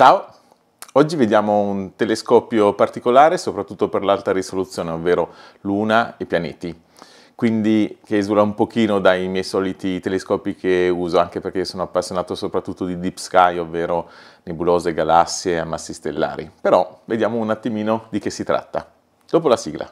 Ciao! Oggi vediamo un telescopio particolare soprattutto per l'alta risoluzione, ovvero Luna e pianeti. Quindi che esula un pochino dai miei soliti telescopi che uso, anche perché sono appassionato soprattutto di deep sky, ovvero nebulose, galassie e ammassi stellari. Però vediamo un attimino di che si tratta. Dopo la sigla.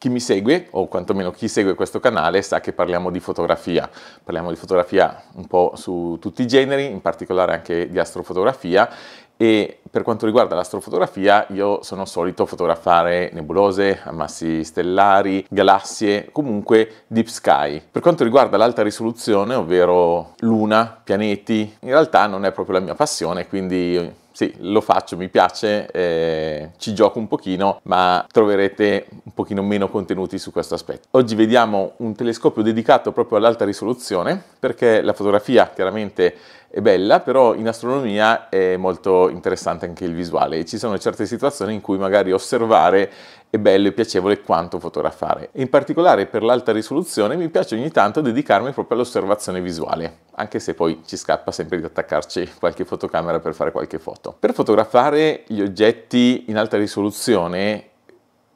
Chi mi segue, o quantomeno chi segue questo canale, sa che parliamo di fotografia. Parliamo di fotografia un po' su tutti i generi, in particolare anche di astrofotografia e per quanto riguarda l'astrofotografia io sono solito fotografare nebulose, ammassi stellari, galassie, comunque deep sky. Per quanto riguarda l'alta risoluzione, ovvero luna, pianeti, in realtà non è proprio la mia passione, quindi sì, lo faccio, mi piace, eh, ci gioco un pochino, ma troverete un pochino meno contenuti su questo aspetto. Oggi vediamo un telescopio dedicato proprio all'alta risoluzione, perché la fotografia chiaramente è bella, però in astronomia è molto interessante anche il visuale e ci sono certe situazioni in cui magari osservare è bello e piacevole quanto fotografare. In particolare per l'alta risoluzione mi piace ogni tanto dedicarmi proprio all'osservazione visuale, anche se poi ci scappa sempre di attaccarci qualche fotocamera per fare qualche foto. Per fotografare gli oggetti in alta risoluzione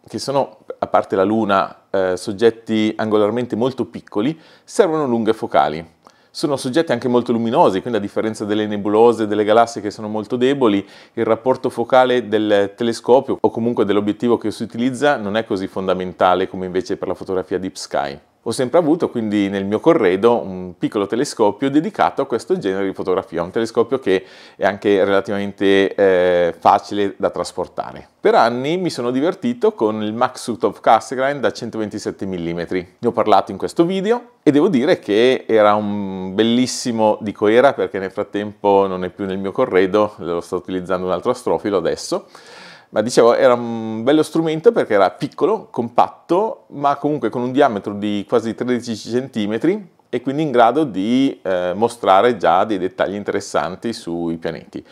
che sono, a parte la luna, eh, soggetti angolarmente molto piccoli, servono lunghe focali sono soggetti anche molto luminosi, quindi a differenza delle nebulose, delle galassie che sono molto deboli, il rapporto focale del telescopio o comunque dell'obiettivo che si utilizza non è così fondamentale come invece per la fotografia deep sky ho sempre avuto quindi nel mio corredo un piccolo telescopio dedicato a questo genere di fotografia, un telescopio che è anche relativamente eh, facile da trasportare. Per anni mi sono divertito con il Max Sutov Cassegrain da 127 mm, ne ho parlato in questo video e devo dire che era un bellissimo, dico era perché nel frattempo non è più nel mio corredo, lo sto utilizzando un altro astrofilo adesso, ma dicevo era un bello strumento perché era piccolo, compatto, ma comunque con un diametro di quasi 13 cm e quindi in grado di eh, mostrare già dei dettagli interessanti sui pianeti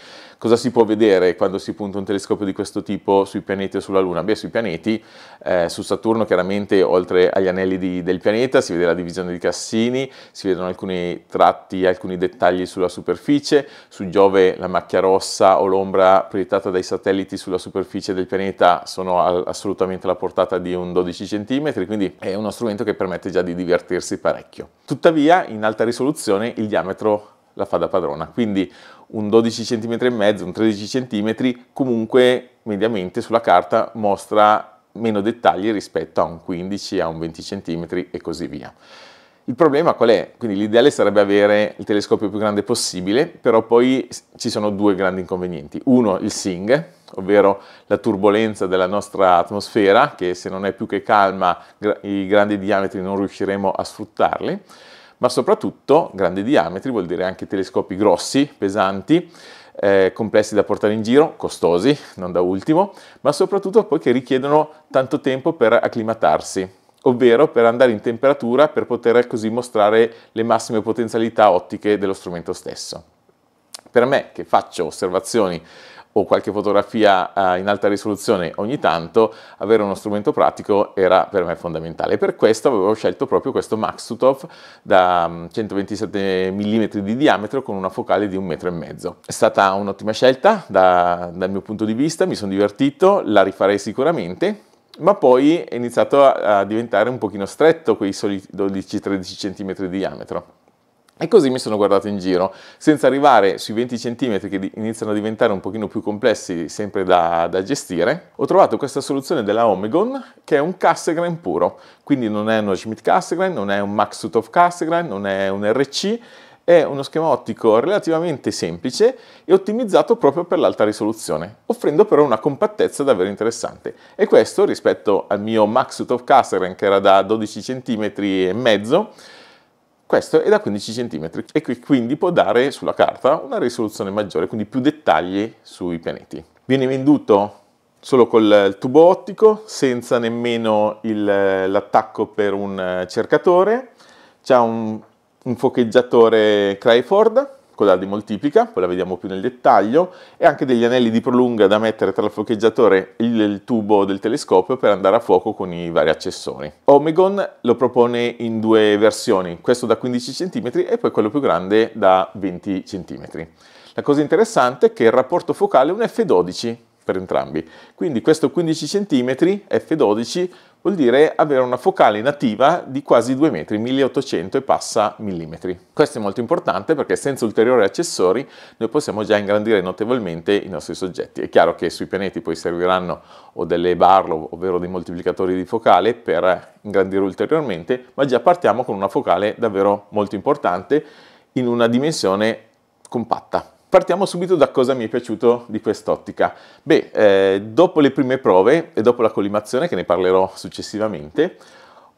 cosa si può vedere quando si punta un telescopio di questo tipo sui pianeti o sulla Luna? Beh, sui pianeti, eh, su Saturno chiaramente oltre agli anelli di, del pianeta si vede la divisione di Cassini, si vedono alcuni tratti, alcuni dettagli sulla superficie, su Giove la macchia rossa o l'ombra proiettata dai satelliti sulla superficie del pianeta sono al, assolutamente alla portata di un 12 cm, quindi è uno strumento che permette già di divertirsi parecchio. Tuttavia in alta risoluzione il diametro la fa da padrona. Quindi un 12 cm e mezzo, un 13 cm comunque mediamente sulla carta mostra meno dettagli rispetto a un 15, a un 20 cm e così via. Il problema qual è? Quindi l'ideale sarebbe avere il telescopio più grande possibile, però poi ci sono due grandi inconvenienti. Uno, il SING, ovvero la turbolenza della nostra atmosfera, che se non è più che calma i grandi diametri non riusciremo a sfruttarli ma soprattutto grandi diametri vuol dire anche telescopi grossi, pesanti, eh, complessi da portare in giro, costosi, non da ultimo, ma soprattutto poi che richiedono tanto tempo per acclimatarsi ovvero per andare in temperatura per poter così mostrare le massime potenzialità ottiche dello strumento stesso. Per me, che faccio osservazioni o qualche fotografia eh, in alta risoluzione ogni tanto, avere uno strumento pratico era per me fondamentale. per questo avevo scelto proprio questo Maxutov da 127 mm di diametro con una focale di un metro e mezzo. È stata un'ottima scelta da, dal mio punto di vista, mi sono divertito, la rifarei sicuramente ma poi è iniziato a, diventare un pochino stretto quei soli 12-13 cm di diametro. E così mi sono guardato in giro, senza arrivare sui 20 cm che iniziano a diventare un pochino più complessi sempre da, da gestire, ho trovato questa soluzione della Omegon che è un Cassegrain puro, quindi non è uno Schmidt Cassegrain, non è un Max of Cassegrain, non è un RC, è uno schema ottico relativamente semplice e ottimizzato proprio per l'alta risoluzione, offrendo però una compattezza davvero interessante. E questo rispetto al mio Max of Cassegrain che era da 12 cm e mezzo, questo è da 15 cm e quindi può dare sulla carta una risoluzione maggiore, quindi più dettagli sui pianeti. Viene venduto solo col tubo ottico, senza nemmeno l'attacco per un cercatore. C'è un, un focheggiatore Cryford quella di moltiplica, poi la vediamo più nel dettaglio, e anche degli anelli di prolunga da mettere tra il fuocheggiatore e il tubo del telescopio per andare a fuoco con i vari accessori. Omegon lo propone in due versioni, questo da 15 cm e poi quello più grande da 20 cm. La cosa interessante è che il rapporto focale è un F12 per entrambi, quindi questo 15 cm F12 vuol dire avere una focale nativa di quasi 2 metri, 1800 e passa millimetri. Questo è molto importante perché senza ulteriori accessori noi possiamo già ingrandire notevolmente i nostri soggetti. È chiaro che sui pianeti poi serviranno o delle Barlow, ovvero dei moltiplicatori di focale per ingrandire ulteriormente, ma già partiamo con una focale davvero molto importante in una dimensione compatta. Partiamo subito da cosa mi è piaciuto di quest'ottica. Beh, eh, dopo le prime prove e dopo la collimazione, che ne parlerò successivamente,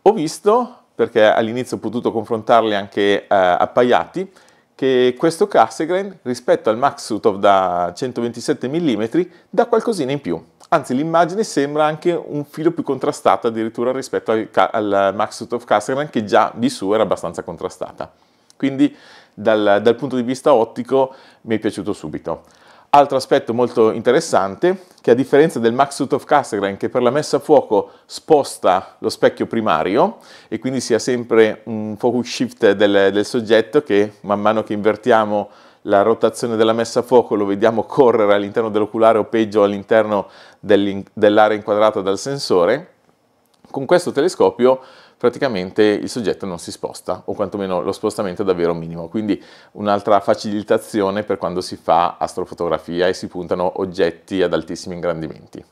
ho visto, perché all'inizio ho potuto confrontarle anche eh, appaiati, che questo Cassegrain rispetto al Maxutov da 127 mm dà qualcosina in più. Anzi, l'immagine sembra anche un filo più contrastata addirittura rispetto al, al Maxutov Cassegrain che già di su era abbastanza contrastata. Quindi dal, dal punto di vista ottico mi è piaciuto subito. Altro aspetto molto interessante, che a differenza del Max Suit of Cassegrain, che per la messa a fuoco sposta lo specchio primario, e quindi si ha sempre un focus shift del, del soggetto, che man mano che invertiamo la rotazione della messa a fuoco lo vediamo correre all'interno dell'oculare o peggio all'interno dell'area inquadrata dal sensore, con questo telescopio praticamente il soggetto non si sposta o quantomeno lo spostamento è davvero minimo. Quindi un'altra facilitazione per quando si fa astrofotografia e si puntano oggetti ad altissimi ingrandimenti.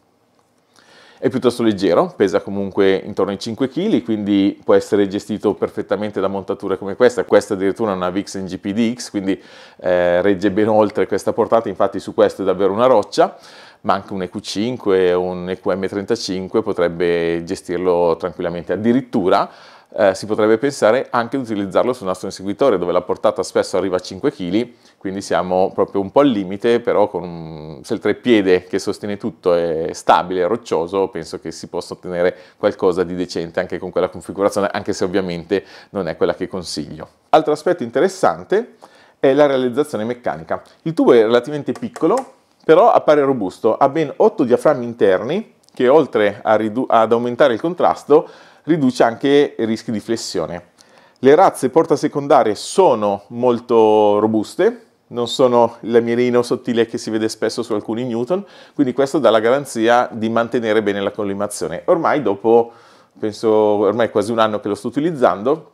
È piuttosto leggero, pesa comunque intorno ai 5 kg, quindi può essere gestito perfettamente da montature come questa. Questa addirittura è una VIX NGPDX, quindi eh, regge ben oltre questa portata, infatti su questo è davvero una roccia ma anche un EQ5 o un EQM35 potrebbe gestirlo tranquillamente. Addirittura eh, si potrebbe pensare anche di utilizzarlo sul nostro inseguitore dove la portata spesso arriva a 5 kg, quindi siamo proprio un po' al limite, però un, se il treppiede che sostiene tutto è stabile, roccioso, penso che si possa ottenere qualcosa di decente anche con quella configurazione, anche se ovviamente non è quella che consiglio. Altro aspetto interessante è la realizzazione meccanica. Il tubo è relativamente piccolo, però appare robusto, ha ben 8 diaframmi interni che oltre ad aumentare il contrasto riduce anche i rischi di flessione. Le razze porta secondarie sono molto robuste, non sono il l'amirino sottile che si vede spesso su alcuni Newton, quindi questo dà la garanzia di mantenere bene la collimazione. Ormai dopo, penso ormai quasi un anno che lo sto utilizzando,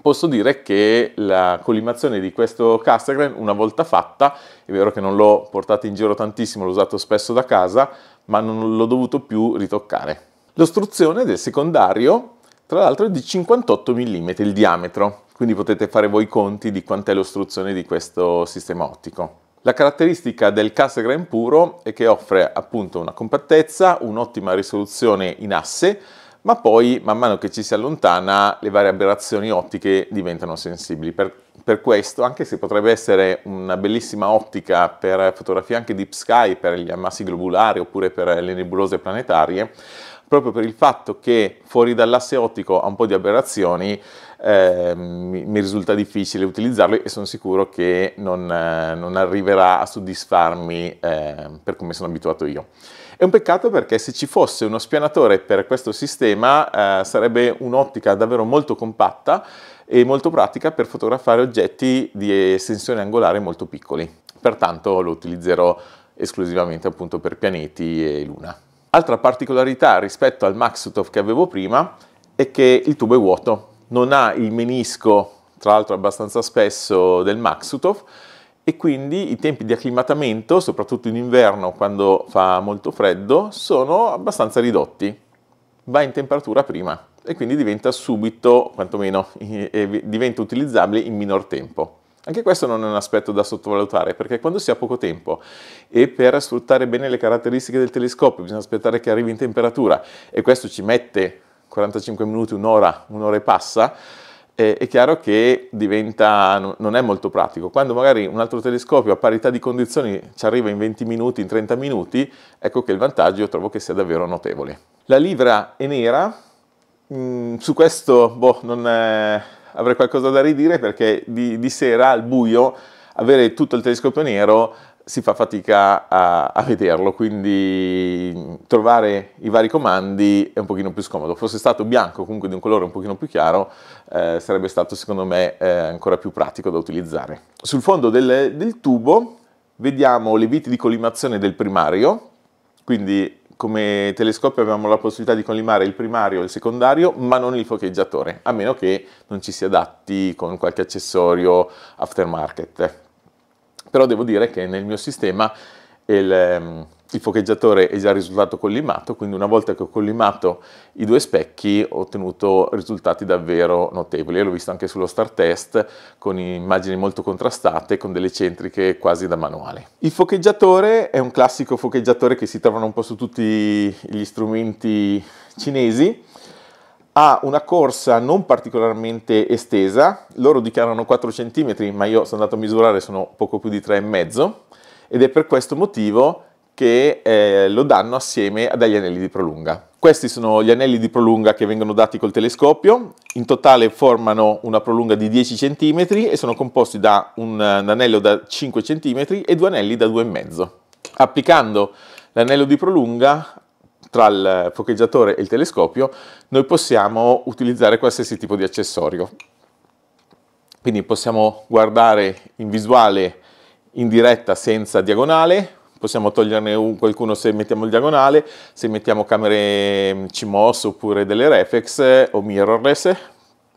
posso dire che la collimazione di questo Castagram, una volta fatta, è vero che non l'ho portato in giro tantissimo, l'ho usato spesso da casa, ma non l'ho dovuto più ritoccare. L'ostruzione del secondario, tra l'altro, è di 58 mm il diametro, quindi potete fare voi conti di quant'è l'ostruzione di questo sistema ottico. La caratteristica del Castagram puro è che offre appunto una compattezza, un'ottima risoluzione in asse, ma poi man mano che ci si allontana le varie aberrazioni ottiche diventano sensibili. Per, per, questo, anche se potrebbe essere una bellissima ottica per fotografie anche deep sky, per gli ammassi globulari oppure per le nebulose planetarie, proprio per il fatto che fuori dall'asse ottico ha un po' di aberrazioni, eh, mi, mi, risulta difficile utilizzarlo e sono sicuro che non, eh, non arriverà a soddisfarmi eh, per come sono abituato io. È un peccato perché se ci fosse uno spianatore per questo sistema eh, sarebbe un'ottica davvero molto compatta e molto pratica per fotografare oggetti di estensione angolare molto piccoli. Pertanto lo utilizzerò esclusivamente appunto per pianeti e luna. Altra particolarità rispetto al Maxutov che avevo prima è che il tubo è vuoto, non ha il menisco, tra l'altro abbastanza spesso, del Maxutov, e quindi i tempi di acclimatamento, soprattutto in inverno quando fa molto freddo, sono abbastanza ridotti. Va in temperatura prima e quindi diventa subito, quantomeno, diventa utilizzabile in minor tempo. Anche questo non è un aspetto da sottovalutare perché quando si ha poco tempo e per sfruttare bene le caratteristiche del telescopio bisogna aspettare che arrivi in temperatura e questo ci mette 45 minuti, un'ora, un'ora e passa, è chiaro che diventa, non è molto pratico. Quando magari un altro telescopio a parità di condizioni ci arriva in 20 minuti, in 30 minuti, ecco che il vantaggio io trovo che sia davvero notevole. La livra è nera, mm, su questo boh, non è... Eh, avrei qualcosa da ridire perché di, di sera al buio avere tutto il telescopio nero si fa fatica a, a, vederlo, quindi trovare i vari comandi è un pochino più scomodo. Fosse stato bianco, comunque di un colore un pochino più chiaro, eh, sarebbe stato secondo me eh, ancora più pratico da utilizzare. Sul fondo del, del tubo vediamo le viti di collimazione del primario, quindi come telescopio abbiamo la possibilità di collimare il primario e il secondario, ma non il focheggiatore, a meno che non ci si adatti con qualche accessorio aftermarket però devo dire che nel mio sistema il, ehm, il focheggiatore è già risultato collimato, quindi una volta che ho collimato i due specchi ho ottenuto risultati davvero notevoli l'ho visto anche sullo star test con immagini molto contrastate, con delle centriche quasi da manuale. Il focheggiatore è un classico focheggiatore che si trovano un po' su tutti gli strumenti cinesi, ha una corsa non particolarmente estesa, loro dichiarano 4 cm, ma io sono andato a misurare, sono poco più di 3,5 ed è per questo motivo che eh, lo danno assieme agli anelli di prolunga. Questi sono gli anelli di prolunga che vengono dati col telescopio, in totale formano una prolunga di 10 cm e sono composti da un, un anello da 5 cm e due anelli da 2,5. Applicando l'anello di prolunga tra il focheggiatore e il telescopio, noi possiamo utilizzare qualsiasi tipo di accessorio. Quindi possiamo guardare in visuale in diretta senza diagonale, possiamo toglierne un, qualcuno se mettiamo il diagonale, se mettiamo camere mm, CMOS oppure delle reflex o mirrorless,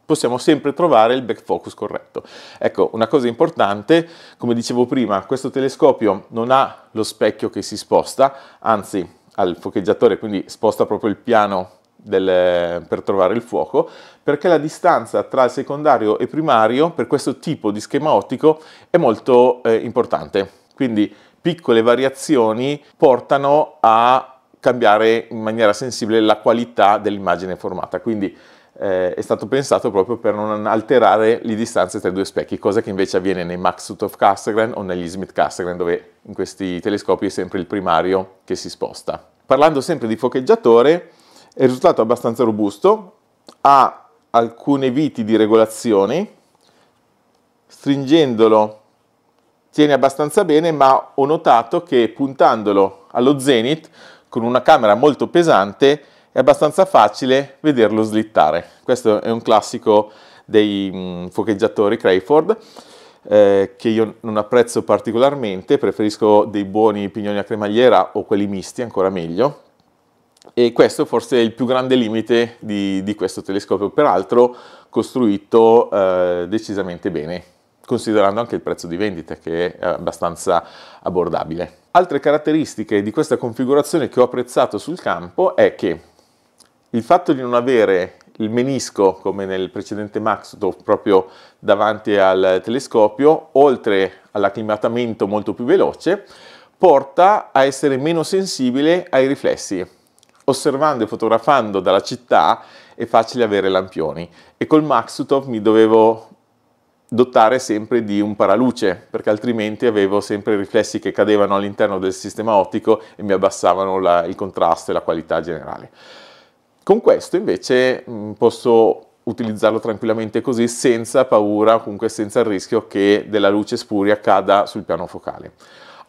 possiamo sempre trovare il back focus corretto. Ecco, una cosa importante, come dicevo prima, questo telescopio non ha lo specchio che si sposta, anzi al fuocheggiatore, quindi sposta proprio il piano del, per trovare il fuoco, perché la distanza tra il secondario e primario per questo tipo di schema ottico è molto eh, importante. Quindi piccole variazioni portano a cambiare in maniera sensibile la qualità dell'immagine formata. Quindi eh, è stato pensato proprio per non alterare le distanze tra i due specchi, cosa che invece avviene nei Max Maxutov Cassegrain o negli Smith Cassegrain, dove in questi telescopi è sempre il primario che si sposta. Parlando sempre di focheggiatore, è risultato abbastanza robusto, ha alcune viti di regolazioni, stringendolo tiene abbastanza bene, ma ho notato che puntandolo allo zenith con una camera molto pesante è abbastanza facile vederlo slittare. Questo è un classico dei mh, mm, focheggiatori Crayford, eh, che io non apprezzo particolarmente, preferisco dei buoni pignoni a cremagliera o quelli misti, ancora meglio. E questo forse è il più grande limite di, di questo telescopio, peraltro costruito eh, decisamente bene, considerando anche il prezzo di vendita che è abbastanza abbordabile. Altre caratteristiche di questa configurazione che ho apprezzato sul campo è che il fatto di non avere il menisco, come nel precedente Maxdorf, proprio davanti al telescopio, oltre all'acclimatamento molto più veloce, porta a essere meno sensibile ai riflessi. Osservando e fotografando dalla città è facile avere lampioni e col Maxutov mi dovevo dotare sempre di un paraluce perché altrimenti avevo sempre riflessi che cadevano all'interno del sistema ottico e mi abbassavano la, il contrasto e la qualità generale. Con questo invece mm, posso utilizzarlo tranquillamente così senza paura, comunque senza il rischio che della luce spuria cada sul piano focale.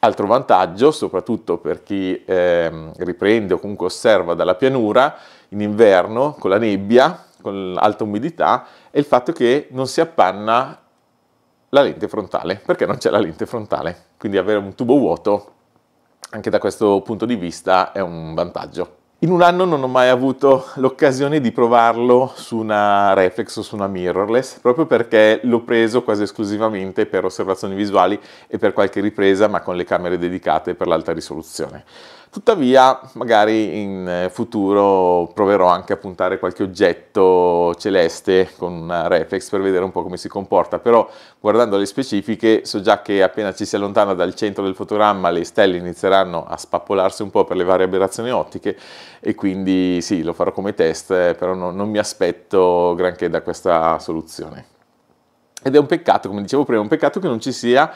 Altro vantaggio, soprattutto per chi eh, riprende o comunque osserva dalla pianura, in inverno con la nebbia, con alta umidità, è il fatto che non si appanna la lente frontale, perché non c'è la lente frontale. Quindi avere un tubo vuoto, anche da questo punto di vista, è un vantaggio. In un anno non ho mai avuto l'occasione di provarlo su una reflex o su una mirrorless, proprio perché l'ho preso quasi esclusivamente per osservazioni visuali e per qualche ripresa, ma con le camere dedicate per l'alta risoluzione. Tuttavia, magari in eh, futuro proverò anche a puntare qualche oggetto celeste con una reflex per vedere un po' come si comporta, però guardando le specifiche so già che appena ci si allontana dal centro del fotogramma le stelle inizieranno a spappolarsi un po' per le varie aberrazioni ottiche e quindi sì, lo farò come test, eh, però no, non mi aspetto granché da questa soluzione. Ed è un peccato, come dicevo prima, è un peccato che non ci sia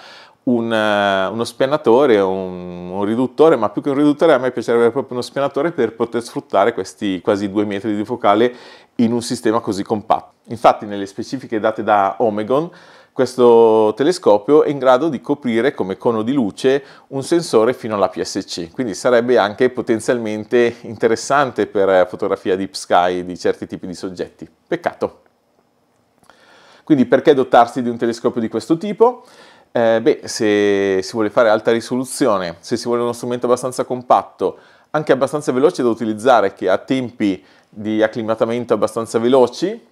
un, eh, uno spianatore, un, un, riduttore, ma più che un riduttore a me piacerebbe proprio uno spianatore per poter sfruttare questi quasi due metri di focale in un sistema così compatto. Infatti nelle specifiche date da Omegon questo telescopio è in grado di coprire come cono di luce un sensore fino alla PSC, quindi sarebbe anche potenzialmente interessante per fotografia deep sky di certi tipi di soggetti. Peccato. Quindi perché dotarsi di un telescopio di questo tipo? Eh, beh, se si vuole fare alta risoluzione, se si vuole uno strumento abbastanza compatto, anche abbastanza veloce da utilizzare, che ha tempi di acclimatamento abbastanza veloci,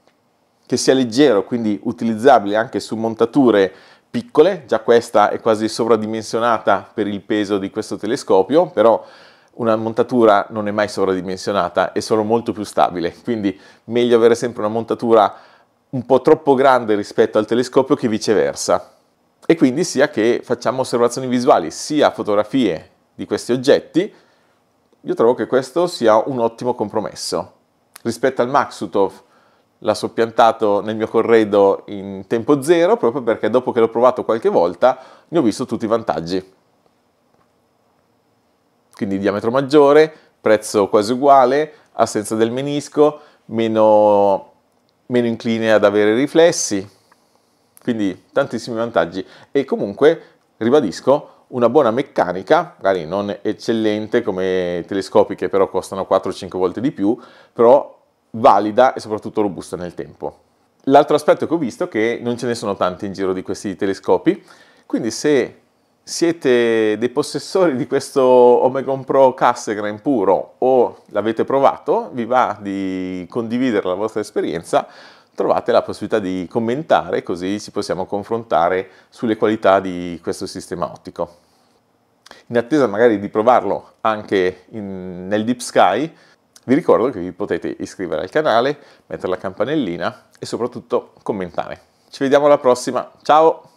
che sia leggero, quindi utilizzabile anche su montature piccole, già questa è quasi sovradimensionata per il peso di questo telescopio, però una montatura non è mai sovradimensionata, è solo molto più stabile, quindi meglio avere sempre una montatura un po' troppo grande rispetto al telescopio che viceversa e quindi sia che facciamo osservazioni visuali, sia fotografie di questi oggetti, io trovo che questo sia un ottimo compromesso. Rispetto al Maxutov l'ha soppiantato nel mio corredo in tempo zero proprio perché dopo che l'ho provato qualche volta ne ho visto tutti i vantaggi. Quindi diametro maggiore, prezzo quasi uguale, assenza del menisco, meno, meno incline ad avere riflessi, quindi tantissimi vantaggi e comunque, ribadisco, una buona meccanica, magari non eccellente come telescopi che però costano 4-5 volte di più, però valida e soprattutto robusta nel tempo. L'altro aspetto che ho visto è che non ce ne sono tanti in giro di questi telescopi, quindi se siete dei possessori di questo Omegon Pro Cassegrain puro o l'avete provato, vi va di condividere la vostra esperienza trovate la possibilità di commentare così ci possiamo confrontare sulle qualità di questo sistema ottico. In attesa magari di provarlo anche in, nel Deep Sky, vi ricordo che vi potete iscrivere al canale, mettere la campanellina e soprattutto commentare. Ci vediamo alla prossima, ciao!